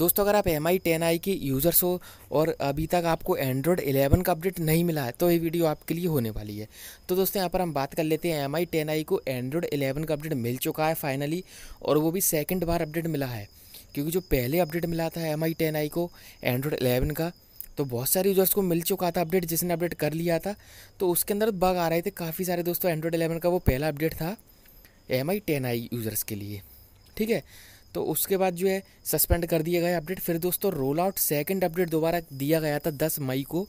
दोस्तों अगर आप एम आई टेन आई के यूज़र्स हो और अभी तक आपको एंड्रॉयड 11 का अपडेट नहीं मिला है तो ये वीडियो आपके लिए होने वाली है तो दोस्तों यहाँ पर हम बात कर लेते हैं एम आई टेन आई को एंड्रॉयड 11 का अपडेट मिल चुका है फाइनली और वो भी सेकंड बार अपडेट मिला है क्योंकि जो पहले अपडेट मिला था एम आई टेन आई को एंड्रॉयड एलेवन का तो बहुत सारे यूज़र्स को मिल चुका था अपडेट जिसने अपडेट कर लिया था तो उसके अंदर बग आ रहे थे काफ़ी सारे दोस्तों एंड्रॉयड एलेवन का वो पहला अपडेट था M I ten I users के लिए ठीक है तो उसके बाद जो है सस्पेंड कर दिया गया अपडेट फिर दोस्तों रोल आउट सेकेंड अपडेट दोबारा दिया गया था दस मई को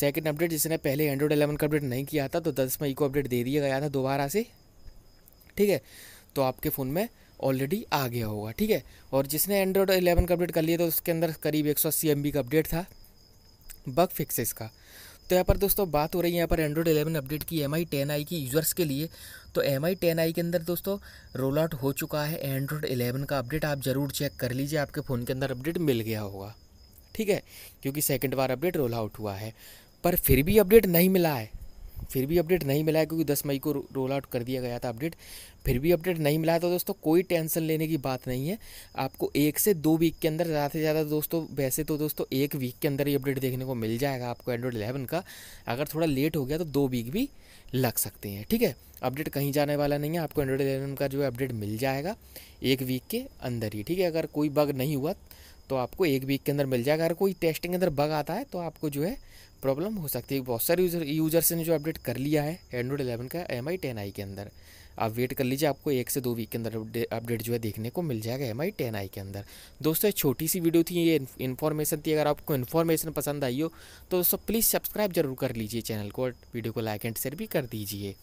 सेकेंड अपडेट जिसने पहले एंड्रॉयड एलेवन का अपडेट नहीं किया था तो दस मई को अपडेट दे दिया गया था दोबारा से ठीक है तो आपके फ़ोन में ऑलरेडी आ गया होगा ठीक है और जिसने एंड्रॉयड एलेवन का अपडेट कर लिया तो उसके अंदर करीब एक सौ का अपडेट था बग फिक्सेस का तो यहाँ पर दोस्तों बात हो रही है यहाँ पर एंड्रॉइड एलेवन अपडेट की एम आई टेन आई की यूज़र्स के लिए तो एम आई टेन आई के अंदर दोस्तों रोल आउट हो चुका है एंड्रॉइड एलेवन का अपडेट आप ज़रूर चेक कर लीजिए आपके फ़ोन के अंदर अपडेट मिल गया होगा ठीक है क्योंकि सेकेंड बार अपडेट रोल आउट हुआ है पर फिर भी अपडेट नहीं मिला है फिर भी अपडेट नहीं मिला है क्योंकि दस मई को रोल आउट कर दिया गया था अपडेट फिर भी अपडेट नहीं मिला तो दोस्तों कोई टेंशन लेने की बात नहीं है आपको एक से दो वीक के अंदर ज़्यादा से ज़्यादा दोस्तों वैसे तो दोस्तों एक वीक के अंदर ही अपडेट देखने को मिल जाएगा आपको एंड्रॉइड एलेवन का अगर थोड़ा लेट हो गया तो दो वीक भी लग सकते हैं ठीक है अपडेट कहीं जाने वाला नहीं है आपको एंड्रॉइड एलेवन का जो है अपडेट मिल जाएगा एक वीक के अंदर ही ठीक है अगर कोई बग नहीं हुआ तो आपको एक वीक के अंदर मिल जाएगा अगर कोई टेस्टिंग के अंदर बग आता है तो आपको जो है प्रॉब्लम हो सकती है बहुत सारे यूज़र यूजर्स ने जो अपडेट कर लिया है एंड्रॉइड एलेवन का एम आई टेन आई के अंदर आप वेट कर लीजिए आपको एक से दो वीक के अंदर अपडेट जो है देखने को मिल जाएगा एम आई टेन आई के अंदर दोस्तों छोटी सी वीडियो थी ये इन्फॉर्मेशन थी अगर आपको इन्फॉर्मेशन पसंद आई हो तो दोस्तों प्लीज़ सब्सक्राइब जरूर कर लीजिए चैनल को और वीडियो को लाइक एंड शेयर भी कर दीजिए